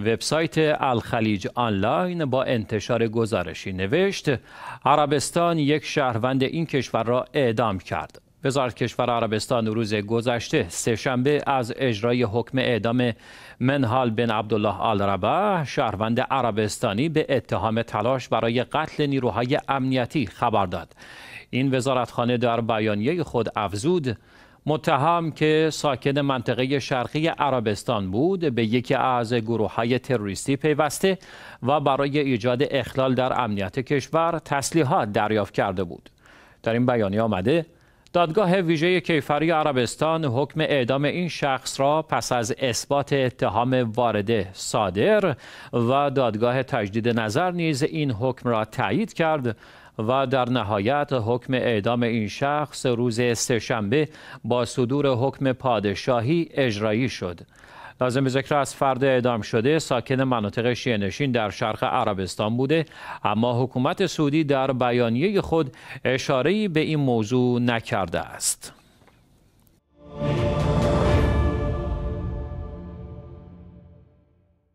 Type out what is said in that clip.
وبسایت الخلیج آنلاین با انتشار گزارشی نوشت عربستان یک شهروند این کشور را اعدام کرد وزارت کشور عربستان روز گذشته سهشنبه از اجرای حکم اعدام منحال بن عبدالله آل ربا شهروند عربستانی به اتهام تلاش برای قتل نیروهای امنیتی خبر داد این وزارتخانه در بیانیه خود افزود متهم که ساکن منطقه شرقی عربستان بود به یکی از گروه های تروریستی پیوسته و برای ایجاد اخلال در امنیت کشور تسلیحات دریافت کرده بود در این بیانیه آمده دادگاه ویژه کیفری عربستان حکم اعدام این شخص را پس از اثبات اتهام وارده صادر و دادگاه تجدید نظر نیز این حکم را تایید کرد و در نهایت حکم اعدام این شخص روز سهشنبه با صدور حکم پادشاهی اجرایی شد لازم به ذکر از فرد اعدام شده ساکن مناطق شینشین در شرق عربستان بوده اما حکومت سعودی در بیانیه خود اشاره‌ای به این موضوع نکرده است